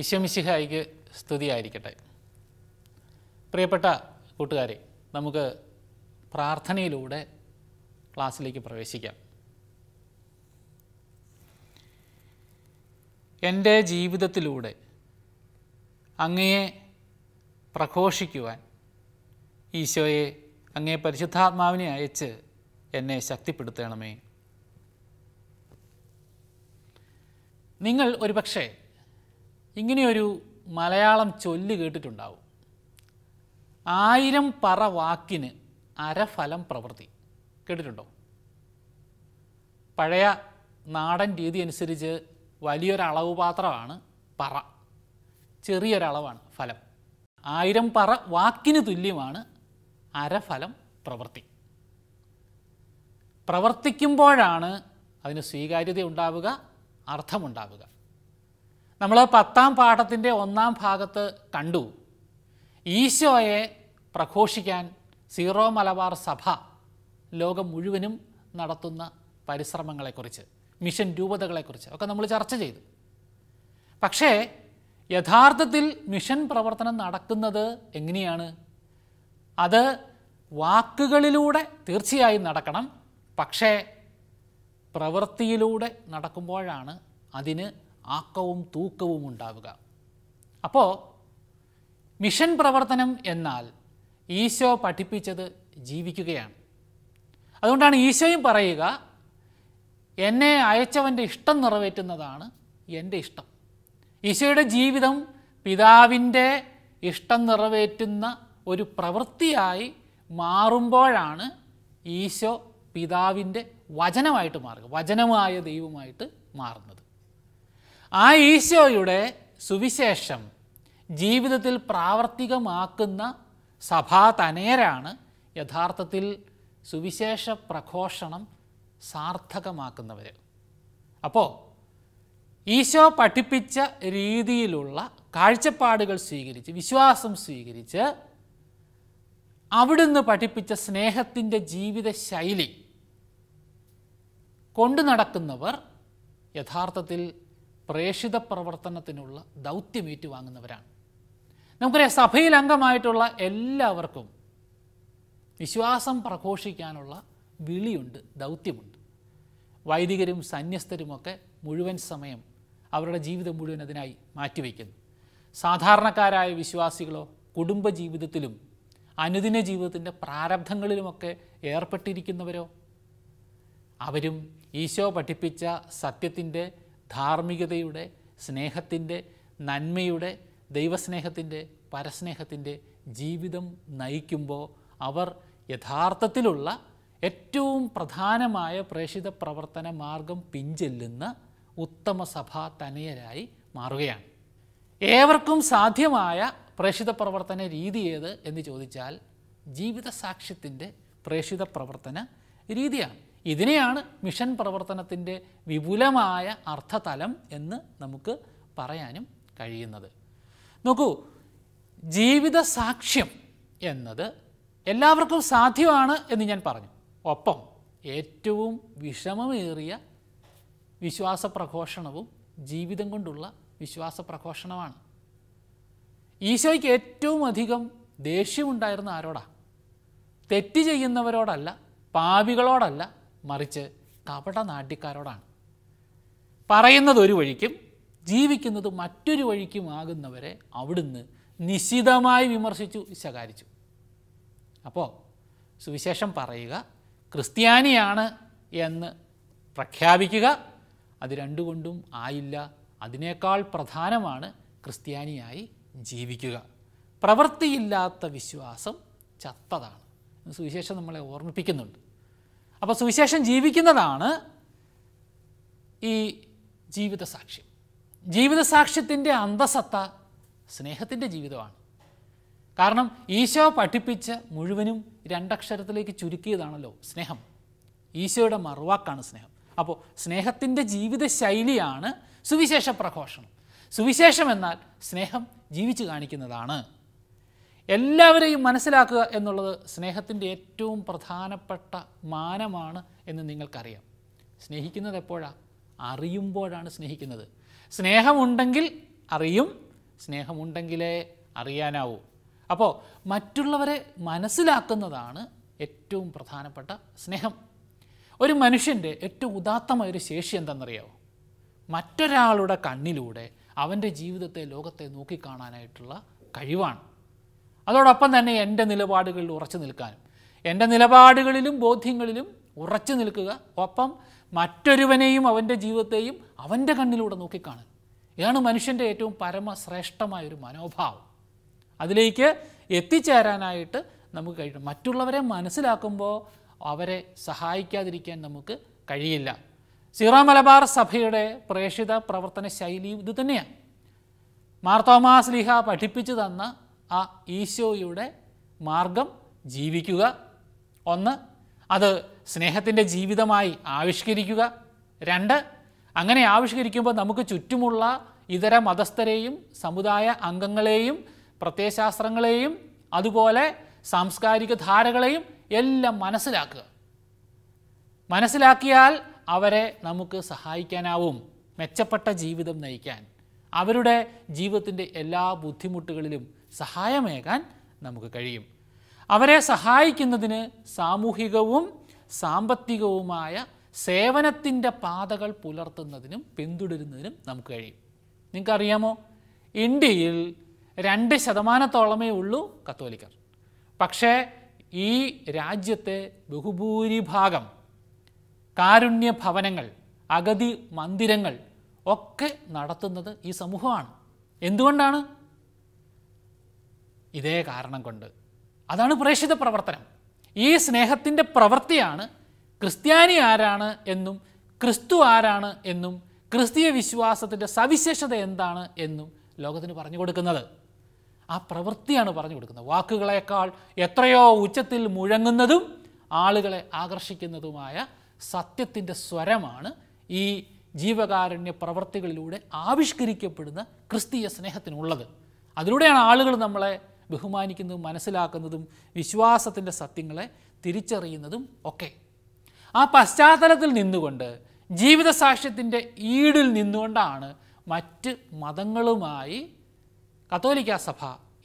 ഇശമിശിഹായിക്ക് സ്തുതിയായിരിക്കട്ടെ പ്രിയപ്പെട്ട കൂട്ടുകാരെ നമുക്ക് പ്രാർത്ഥനയിലൂടെ ക്ലാസ്സിലേക്ക് പ്രവേശിക്കാം എൻ്റെ ജീവിതത്തിലൂടെ അങ്ങയെ പ്രഘോഷിക്കുവാൻ ഈശോയെ അങ്ങേ പരിശുദ്ധാത്മാവിനെ അയച്ച് എന്നെ ശക്തിപ്പെടുത്തണമേ നിങ്ങൾ ഒരുപക്ഷേ ഇങ്ങനെയൊരു മലയാളം ചൊല്ല് കേട്ടിട്ടുണ്ടാവും ആയിരം പറ വാക്കിന് അരഫലം പ്രവൃത്തി കേട്ടിട്ടുണ്ടോ പഴയ നാടൻ രീതി അനുസരിച്ച് വലിയൊരളവ് പാത്രമാണ് പറ ചെറിയൊരളവാണ് ഫലം ആയിരം പറ വാക്കിന് തുല്യമാണ് അരഫലം പ്രവൃത്തി പ്രവർത്തിക്കുമ്പോഴാണ് അതിന് സ്വീകാര്യത ഉണ്ടാവുക അർത്ഥമുണ്ടാവുക നമ്മൾ പത്താം പാഠത്തിൻ്റെ ഒന്നാം ഭാഗത്ത് കണ്ടു ഈശോയെ പ്രഘോഷിക്കാൻ സീറോ മലബാർ സഭ ലോകം മുഴുവനും നടത്തുന്ന പരിശ്രമങ്ങളെക്കുറിച്ച് മിഷൻ രൂപതകളെക്കുറിച്ച് ഒക്കെ നമ്മൾ ചർച്ച ചെയ്തു പക്ഷേ യഥാർത്ഥത്തിൽ മിഷൻ പ്രവർത്തനം നടക്കുന്നത് എങ്ങനെയാണ് അത് വാക്കുകളിലൂടെ തീർച്ചയായും നടക്കണം പക്ഷേ പ്രവൃത്തിയിലൂടെ നടക്കുമ്പോഴാണ് അതിന് ആക്കവും തൂക്കവും ഉണ്ടാവുക അപ്പോൾ മിഷൻ പ്രവർത്തനം എന്നാൽ ഈശോ പഠിപ്പിച്ചത് ജീവിക്കുകയാണ് അതുകൊണ്ടാണ് ഈശോയും പറയുക എന്നെ അയച്ചവൻ്റെ ഇഷ്ടം നിറവേറ്റുന്നതാണ് എൻ്റെ ഇഷ്ടം ഈശോയുടെ ജീവിതം പിതാവിൻ്റെ ഇഷ്ടം നിറവേറ്റുന്ന ഒരു പ്രവൃത്തിയായി മാറുമ്പോഴാണ് ഈശോ പിതാവിൻ്റെ വചനമായിട്ട് മാറുക വചനമായ ദൈവമായിട്ട് മാറുന്നത് ആ ഈശോയുടെ സുവിശേഷം ജീവിതത്തിൽ പ്രാവർത്തികമാക്കുന്ന സഭാ തനേരാണ് യഥാർത്ഥത്തിൽ സുവിശേഷ പ്രഘോഷണം സാർത്ഥകമാക്കുന്നവർ അപ്പോൾ ഈശോ പഠിപ്പിച്ച രീതിയിലുള്ള കാഴ്ചപ്പാടുകൾ സ്വീകരിച്ച് വിശ്വാസം സ്വീകരിച്ച് അവിടുന്ന് പഠിപ്പിച്ച സ്നേഹത്തിൻ്റെ ജീവിത ശൈലി കൊണ്ടു നടക്കുന്നവർ യഥാർത്ഥത്തിൽ പ്രേഷിത പ്രവർത്തനത്തിനുള്ള ദൗത്യം ഏറ്റുവാങ്ങുന്നവരാണ് നമുക്കറിയാം സഭയിൽ അംഗമായിട്ടുള്ള എല്ലാവർക്കും വിശ്വാസം പ്രഘോഷിക്കാനുള്ള വിളിയുണ്ട് ദൗത്യമുണ്ട് വൈദികരും സന്യസ്തരുമൊക്കെ മുഴുവൻ സമയം അവരുടെ ജീവിതം മുഴുവൻ അതിനായി മാറ്റിവെക്കുന്നു സാധാരണക്കാരായ വിശ്വാസികളോ കുടുംബ ജീവിതത്തിലും അനുദിന ജീവിതത്തിൻ്റെ പ്രാരബ്ധങ്ങളിലുമൊക്കെ ഏർപ്പെട്ടിരിക്കുന്നവരോ അവരും ഈശോ പഠിപ്പിച്ച സത്യത്തിൻ്റെ ധാർമ്മികതയുടെ സ്നേഹത്തിൻ്റെ നന്മയുടെ ദൈവസ്നേഹത്തിൻ്റെ പരസ്നേഹത്തിൻ്റെ ജീവിതം നയിക്കുമ്പോൾ അവർ യഥാർത്ഥത്തിലുള്ള ഏറ്റവും പ്രധാനമായ പ്രേഷിത പ്രവർത്തന മാർഗം പിഞ്ചെല്ലുന്ന ഉത്തമ സഭ തനയരായി മാറുകയാണ് ഏവർക്കും സാധ്യമായ പ്രേഷിത പ്രവർത്തന രീതി ഏത് എന്ന് ചോദിച്ചാൽ ജീവിത സാക്ഷ്യത്തിൻ്റെ പ്രേഷിത പ്രവർത്തന രീതിയാണ് ഇതിനെയാണ് മിഷൻ പ്രവർത്തനത്തിൻ്റെ വിപുലമായ അർത്ഥതലം എന്ന് നമുക്ക് പറയാനും കഴിയുന്നത് നോക്കൂ ജീവിത സാക്ഷ്യം എന്നത് എല്ലാവർക്കും സാധ്യമാണ് എന്ന് ഞാൻ പറഞ്ഞു ഒപ്പം ഏറ്റവും വിഷമമേറിയ വിശ്വാസ പ്രഘോഷണവും ജീവിതം കൊണ്ടുള്ള വിശ്വാസ പ്രഘോഷണമാണ് ഈശോയ്ക്ക് ഏറ്റവും അധികം ദേഷ്യമുണ്ടായിരുന്ന ആരോടാ തെറ്റ് ചെയ്യുന്നവരോടല്ല പാപികളോടല്ല മറിച്ച് കപട നാട്യക്കാരോടാണ് പറയുന്നത് ഒരു വഴിക്കും ജീവിക്കുന്നത് മറ്റൊരു വഴിക്കുമാകുന്നവരെ അവിടുന്ന് നിശിതമായി വിമർശിച്ചു ശകാരിച്ചു അപ്പോൾ സുവിശേഷം പറയുക ക്രിസ്ത്യാനിയാണ് എന്ന് പ്രഖ്യാപിക്കുക അത് രണ്ടുകൊണ്ടും ആയില്ല അതിനേക്കാൾ പ്രധാനമാണ് ക്രിസ്ത്യാനിയായി ജീവിക്കുക പ്രവൃത്തിയില്ലാത്ത വിശ്വാസം ചത്തതാണ് സുവിശേഷം നമ്മളെ ഓർമ്മിപ്പിക്കുന്നുണ്ട് അപ്പോൾ സുവിശേഷം ജീവിക്കുന്നതാണ് ഈ ജീവിത സാക്ഷ്യം ജീവിത സാക്ഷ്യത്തിൻ്റെ അന്തസത്ത സ്നേഹത്തിൻ്റെ ജീവിതമാണ് കാരണം ഈശോ പഠിപ്പിച്ച മുഴുവനും രണ്ടക്ഷരത്തിലേക്ക് ചുരുക്കിയതാണല്ലോ സ്നേഹം ഈശോയുടെ മറുവാക്കാണ് സ്നേഹം അപ്പോൾ സ്നേഹത്തിൻ്റെ ജീവിത ശൈലിയാണ് സുവിശേഷ പ്രഘോഷണം സുവിശേഷം എന്നാൽ സ്നേഹം ജീവിച്ചു കാണിക്കുന്നതാണ് എല്ലാവരെയും മനസ്സിലാക്കുക എന്നുള്ളത് സ്നേഹത്തിൻ്റെ ഏറ്റവും പ്രധാനപ്പെട്ട മാനമാണ് എന്ന് നിങ്ങൾക്കറിയാം സ്നേഹിക്കുന്നത് എപ്പോഴാണ് അറിയുമ്പോഴാണ് സ്നേഹിക്കുന്നത് സ്നേഹമുണ്ടെങ്കിൽ അറിയും സ്നേഹമുണ്ടെങ്കിലേ അറിയാനാവൂ അപ്പോൾ മറ്റുള്ളവരെ മനസ്സിലാക്കുന്നതാണ് ഏറ്റവും പ്രധാനപ്പെട്ട സ്നേഹം ഒരു മനുഷ്യൻ്റെ ഏറ്റവും ഉദാത്തമായ ഒരു ശേഷി എന്തെന്നറിയാമോ മറ്റൊരാളുടെ കണ്ണിലൂടെ അവൻ്റെ ജീവിതത്തെ ലോകത്തെ നോക്കിക്കാണാനായിട്ടുള്ള കഴിവാണ് അതോടൊപ്പം തന്നെ എൻ്റെ നിലപാടുകളിൽ ഉറച്ചു നിൽക്കാനും എൻ്റെ നിലപാടുകളിലും ബോധ്യങ്ങളിലും ഉറച്ചു നിൽക്കുക ഒപ്പം മറ്റൊരുവനെയും അവൻ്റെ ജീവിതത്തെയും അവൻ്റെ കണ്ണിലൂടെ നോക്കിക്കാണുക ഇതാണ് മനുഷ്യൻ്റെ ഏറ്റവും പരമശ്രേഷ്ഠമായൊരു മനോഭാവം അതിലേക്ക് എത്തിച്ചേരാനായിട്ട് നമുക്ക് കഴിയും മറ്റുള്ളവരെ മനസ്സിലാക്കുമ്പോൾ അവരെ സഹായിക്കാതിരിക്കാൻ നമുക്ക് കഴിയില്ല സിറാ മലബാർ സഭയുടെ പ്രേഷിത പ്രവർത്തന ശൈലി ഇത് തന്നെയാണ് മാർത്തോമാ സ്ലിഹ പഠിപ്പിച്ചു തന്ന ആ ഈശോയുടെ മാർഗം ജീവിക്കുക ഒന്ന് അത് സ്നേഹത്തിൻ്റെ ജീവിതമായി ആവിഷ്കരിക്കുക രണ്ട് അങ്ങനെ ആവിഷ്കരിക്കുമ്പോൾ നമുക്ക് ചുറ്റുമുള്ള ഇതര മതസ്ഥരെയും സമുദായ അംഗങ്ങളെയും പ്രത്യയശാസ്ത്രങ്ങളെയും അതുപോലെ സാംസ്കാരിക ധാരകളെയും എല്ലാം മനസ്സിലാക്കുക മനസ്സിലാക്കിയാൽ അവരെ നമുക്ക് സഹായിക്കാനാവും മെച്ചപ്പെട്ട ജീവിതം നയിക്കാൻ അവരുടെ ജീവിതത്തിൻ്റെ എല്ലാ ബുദ്ധിമുട്ടുകളിലും സഹായമേകാൻ നമുക്ക് കഴിയും അവരെ സഹായിക്കുന്നതിന് സാമൂഹികവും സാമ്പത്തികവുമായ സേവനത്തിൻ്റെ പാതകൾ പുലർത്തുന്നതിനും പിന്തുടരുന്നതിനും നമുക്ക് കഴിയും നിങ്ങൾക്കറിയാമോ ഇന്ത്യയിൽ രണ്ട് ശതമാനത്തോളമേ ഉള്ളൂ കത്തോലിക്കർ പക്ഷേ ഈ രാജ്യത്തെ ബഹുഭൂരിഭാഗം കാരുണ്യ ഭവനങ്ങൾ അഗതി മന്ദിരങ്ങൾ ഒക്കെ നടത്തുന്നത് ഈ സമൂഹമാണ് എന്തുകൊണ്ടാണ് ഇതേ കാരണം കൊണ്ട് അതാണ് പ്രേഷിത പ്രവർത്തനം ഈ സ്നേഹത്തിൻ്റെ പ്രവൃത്തിയാണ് ക്രിസ്ത്യാനി ആരാണ് എന്നും ക്രിസ്തു ആരാണ് എന്നും ക്രിസ്തീയ വിശ്വാസത്തിൻ്റെ സവിശേഷത എന്താണ് എന്നും ലോകത്തിന് പറഞ്ഞു കൊടുക്കുന്നത് ആ പ്രവൃത്തിയാണ് പറഞ്ഞു കൊടുക്കുന്നത് വാക്കുകളേക്കാൾ എത്രയോ ഉച്ചത്തിൽ മുഴങ്ങുന്നതും ആളുകളെ ആകർഷിക്കുന്നതുമായ സത്യത്തിൻ്റെ സ്വരമാണ് ഈ ജീവകാരുണ്യ പ്രവർത്തികളിലൂടെ ആവിഷ്കരിക്കപ്പെടുന്ന ക്രിസ്തീയ സ്നേഹത്തിനുള്ളത് അതിലൂടെയാണ് ആളുകൾ നമ്മളെ ബഹുമാനിക്കുന്നതും മനസ്സിലാക്കുന്നതും വിശ്വാസത്തിൻ്റെ സത്യങ്ങളെ തിരിച്ചറിയുന്നതും ഒക്കെ ആ പശ്ചാത്തലത്തിൽ നിന്നുകൊണ്ട് ജീവിത സാക്ഷ്യത്തിൻ്റെ ഈടിൽ നിന്നുകൊണ്ടാണ് മറ്റ് മതങ്ങളുമായി കത്തോലിക്ക സഭ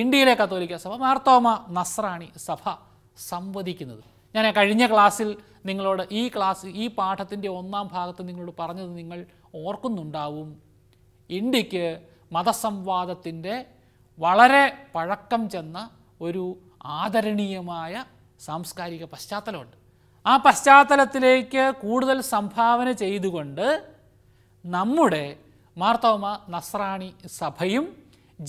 ഇന്ത്യയിലെ കത്തോലിക്ക സഭ മാർത്തോമ നസ്രാണി സഭ സംവദിക്കുന്നത് ഞാൻ കഴിഞ്ഞ ക്ലാസ്സിൽ നിങ്ങളോട് ഈ ക്ലാസ് ഈ പാഠത്തിൻ്റെ ഒന്നാം ഭാഗത്ത് നിങ്ങളോട് പറഞ്ഞത് നിങ്ങൾ ഓർക്കുന്നുണ്ടാവും ഇന്ത്യക്ക് മതസംവാദത്തിൻ്റെ വളരെ പഴക്കം ചെന്ന ഒരു ആദരണീയമായ സാംസ്കാരിക പശ്ചാത്തലമുണ്ട് ആ പശ്ചാത്തലത്തിലേക്ക് കൂടുതൽ സംഭാവന ചെയ്തുകൊണ്ട് നമ്മുടെ മാർത്തോമ നസ്രാണി സഭയും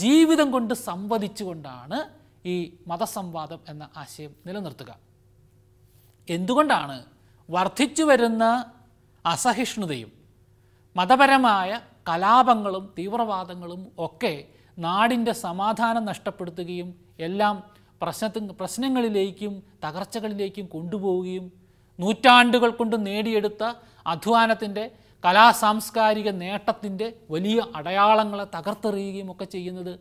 ജീവിതം കൊണ്ട് സംവദിച്ചുകൊണ്ടാണ് ഈ മതസംവാദം എന്ന ആശയം നിലനിർത്തുക എന്തുകൊണ്ടാണ് വർദ്ധിച്ചു വരുന്ന അസഹിഷ്ണുതയും മതപരമായ കലാപങ്ങളും തീവ്രവാദങ്ങളും ഒക്കെ നാടിൻ്റെ സമാധാനം നഷ്ടപ്പെടുത്തുകയും എല്ലാം പ്രശ്നത്തി പ്രശ്നങ്ങളിലേക്കും തകർച്ചകളിലേക്കും കൊണ്ടുപോവുകയും നൂറ്റാണ്ടുകൾ കൊണ്ട് നേടിയെടുത്ത അധ്വാനത്തിൻ്റെ സാംസ്കാരിക നേട്ടത്തിൻ്റെ വലിയ അടയാളങ്ങളെ തകർത്തെറിയുകയും ഒക്കെ ചെയ്യുന്നത്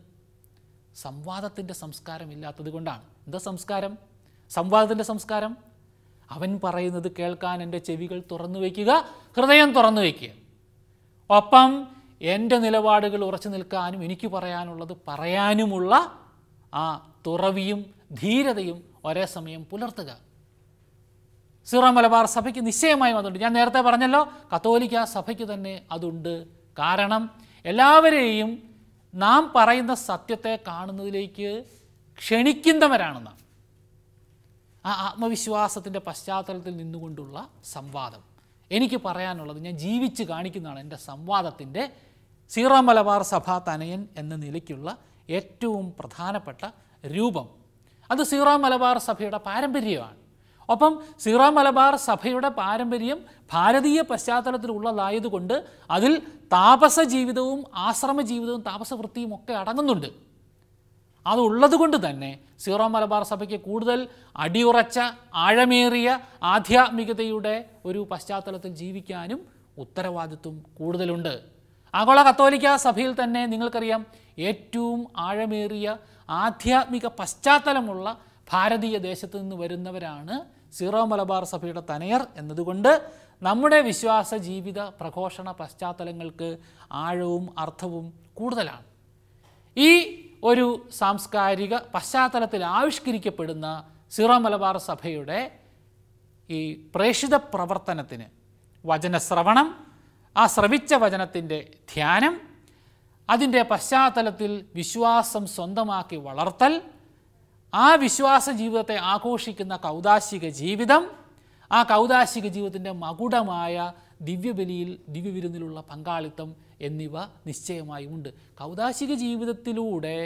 സംവാദത്തിൻ്റെ സംസ്കാരമില്ലാത്തത് കൊണ്ടാണ് എന്താ സംസ്കാരം സംവാദത്തിൻ്റെ സംസ്കാരം അവൻ പറയുന്നത് കേൾക്കാൻ എൻ്റെ ചെവികൾ തുറന്നു വയ്ക്കുക ഹൃദയം തുറന്നു വയ്ക്കുക ഒപ്പം എൻ്റെ നിലപാടുകൾ ഉറച്ചു നിൽക്കാനും എനിക്ക് പറയാനുള്ളത് പറയാനുമുള്ള ആ തുറവിയും ധീരതയും ഒരേ സമയം പുലർത്തുക സിറോ മലബാർ സഭയ്ക്ക് നിശ്ചയമായും അതുണ്ട് ഞാൻ നേരത്തെ പറഞ്ഞല്ലോ കത്തോലിക്ക സഭയ്ക്ക് തന്നെ അതുണ്ട് കാരണം എല്ലാവരെയും നാം പറയുന്ന സത്യത്തെ കാണുന്നതിലേക്ക് ക്ഷണിക്കുന്നവരാണെന്ന് ആ ആത്മവിശ്വാസത്തിൻ്റെ പശ്ചാത്തലത്തിൽ നിന്നുകൊണ്ടുള്ള സംവാദം എനിക്ക് പറയാനുള്ളത് ഞാൻ ജീവിച്ച് കാണിക്കുന്നതാണ് എൻ്റെ സംവാദത്തിൻ്റെ സീറ മലബാർ സഭ തനയൻ എന്ന നിലയ്ക്കുള്ള ഏറ്റവും പ്രധാനപ്പെട്ട രൂപം അത് സീറ മലബാർ സഭയുടെ പാരമ്പര്യമാണ് ഒപ്പം സീറ മലബാർ സഭയുടെ പാരമ്പര്യം ഭാരതീയ പശ്ചാത്തലത്തിലുള്ളതായതുകൊണ്ട് അതിൽ താപസ ജീവിതവും ആശ്രമ ജീവിതവും താപസവൃത്തിയും ഒക്കെ അടങ്ങുന്നുണ്ട് അതുള്ളതുകൊണ്ട് തന്നെ സീറോ മലബാർ സഭയ്ക്ക് കൂടുതൽ അടിയുറച്ച ആഴമേറിയ ആധ്യാത്മികതയുടെ ഒരു പശ്ചാത്തലത്തിൽ ജീവിക്കാനും ഉത്തരവാദിത്വം കൂടുതലുണ്ട് ആഗോള കത്തോലിക്ക സഭയിൽ തന്നെ നിങ്ങൾക്കറിയാം ഏറ്റവും ആഴമേറിയ ആധ്യാത്മിക പശ്ചാത്തലമുള്ള ഭാരതീയ ദേശത്ത് നിന്ന് വരുന്നവരാണ് സീറോ മലബാർ സഭയുടെ തനയർ എന്നതുകൊണ്ട് നമ്മുടെ വിശ്വാസ ജീവിത പ്രഘോഷണ പശ്ചാത്തലങ്ങൾക്ക് ആഴവും അർത്ഥവും കൂടുതലാണ് ഈ ഒരു സാംസ്കാരിക പശ്ചാത്തലത്തിൽ ആവിഷ്കരിക്കപ്പെടുന്ന സീറോ മലബാർ സഭയുടെ ഈ പ്രേഷിത പ്രവർത്തനത്തിന് വചനശ്രവണം ആ ശ്രവിച്ച വചനത്തിൻ്റെ ധ്യാനം അതിൻ്റെ പശ്ചാത്തലത്തിൽ വിശ്വാസം സ്വന്തമാക്കി വളർത്തൽ ആ വിശ്വാസ ജീവിതത്തെ ആഘോഷിക്കുന്ന കൗദാശിക ജീവിതം ആ കൗദാശിക ജീവിതത്തിൻ്റെ മകുടമായ ദിവ്യബലിയിൽ ദിവ്യവിരുന്നിലുള്ള പങ്കാളിത്തം എന്നിവ നിശ്ചയമായി ഉണ്ട് കൗദാശിക ജീവിതത്തിലൂടെ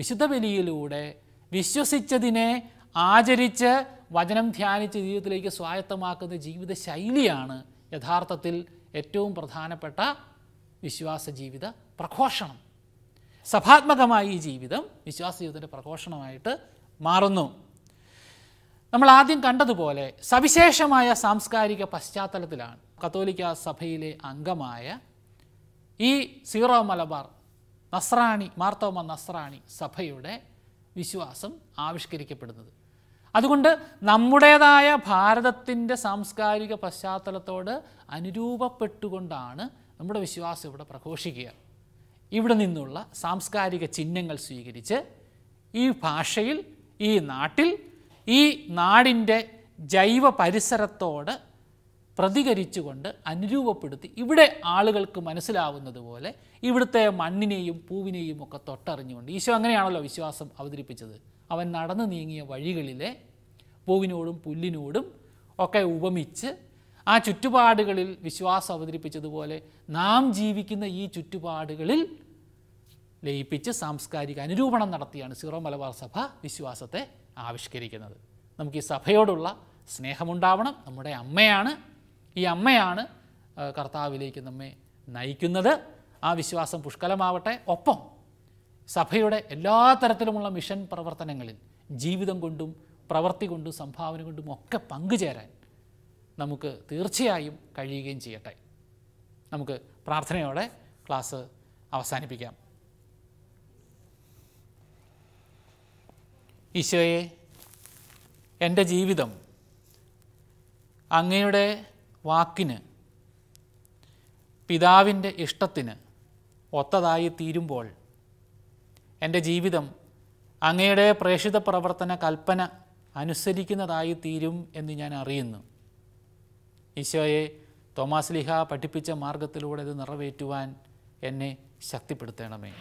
വിശുദ്ധ ബലിയിലൂടെ വിശ്വസിച്ചതിനെ ആചരിച്ച് വചനം ധ്യാനിച്ച് ജീവിതത്തിലേക്ക് സ്വായത്തമാക്കുന്ന ജീവിത ശൈലിയാണ് യഥാർത്ഥത്തിൽ ഏറ്റവും പ്രധാനപ്പെട്ട വിശ്വാസ ജീവിത പ്രഘോഷണം സഭാത്മകമായി ഈ ജീവിതം വിശ്വാസ ജീവിതത്തിൻ്റെ പ്രഘോഷണമായിട്ട് മാറുന്നു നമ്മൾ ആദ്യം കണ്ടതുപോലെ സവിശേഷമായ സാംസ്കാരിക പശ്ചാത്തലത്തിലാണ് കത്തോലിക്ക സഭയിലെ അംഗമായ ഈ സീറോ മലബാർ നസ്രാണി മാർത്തോമ നസ്രാണി സഭയുടെ വിശ്വാസം ആവിഷ്കരിക്കപ്പെടുന്നത് അതുകൊണ്ട് നമ്മുടേതായ ഭാരതത്തിൻ്റെ സാംസ്കാരിക പശ്ചാത്തലത്തോട് അനുരൂപപ്പെട്ടുകൊണ്ടാണ് നമ്മുടെ വിശ്വാസം ഇവിടെ പ്രഘോഷിക്കുക ഇവിടെ നിന്നുള്ള സാംസ്കാരിക ചിഹ്നങ്ങൾ സ്വീകരിച്ച് ഈ ഭാഷയിൽ ഈ നാട്ടിൽ ഈ നാടിൻ്റെ ജൈവ പരിസരത്തോട് പ്രതികരിച്ചുകൊണ്ട് അനുരൂപപ്പെടുത്തി ഇവിടെ ആളുകൾക്ക് മനസ്സിലാവുന്നത് പോലെ ഇവിടുത്തെ മണ്ണിനെയും പൂവിനെയും ഒക്കെ തൊട്ടറിഞ്ഞുകൊണ്ട് ഈശോ അങ്ങനെയാണല്ലോ വിശ്വാസം അവതരിപ്പിച്ചത് അവൻ നടന്നു നീങ്ങിയ വഴികളിലെ പൂവിനോടും പുല്ലിനോടും ഒക്കെ ഉപമിച്ച് ആ ചുറ്റുപാടുകളിൽ വിശ്വാസം അവതരിപ്പിച്ചതുപോലെ നാം ജീവിക്കുന്ന ഈ ചുറ്റുപാടുകളിൽ ലയിപ്പിച്ച് സാംസ്കാരിക അനുരൂപണം നടത്തിയാണ് സിറോ മലബാർ സഭ വിശ്വാസത്തെ ആവിഷ്കരിക്കുന്നത് നമുക്ക് ഈ സഭയോടുള്ള സ്നേഹമുണ്ടാവണം നമ്മുടെ അമ്മയാണ് ഈ അമ്മയാണ് കർത്താവിലേക്ക് നമ്മെ നയിക്കുന്നത് ആ വിശ്വാസം പുഷ്കലമാവട്ടെ ഒപ്പം സഭയുടെ എല്ലാ തരത്തിലുമുള്ള മിഷൻ പ്രവർത്തനങ്ങളിൽ ജീവിതം കൊണ്ടും പ്രവൃത്തി കൊണ്ടും സംഭാവന കൊണ്ടും ഒക്കെ പങ്കുചേരാൻ നമുക്ക് തീർച്ചയായും കഴിയുകയും ചെയ്യട്ടെ നമുക്ക് പ്രാർത്ഥനയോടെ ക്ലാസ് അവസാനിപ്പിക്കാം ഈശോയെ എൻ്റെ ജീവിതം അങ്ങയുടെ വാക്കിന് പിതാവിൻ്റെ ഇഷ്ടത്തിന് ഒത്തതായി തീരുമ്പോൾ എൻ്റെ ജീവിതം അങ്ങയുടെ പ്രേഷിത പ്രവർത്തന കൽപ്പന അനുസരിക്കുന്നതായി തീരും എന്ന് ഞാൻ അറിയുന്നു ഈശോയെ തോമാസ് ലിഹ പഠിപ്പിച്ച മാർഗത്തിലൂടെ ഇത് നിറവേറ്റുവാൻ എന്നെ ശക്തിപ്പെടുത്തണമേ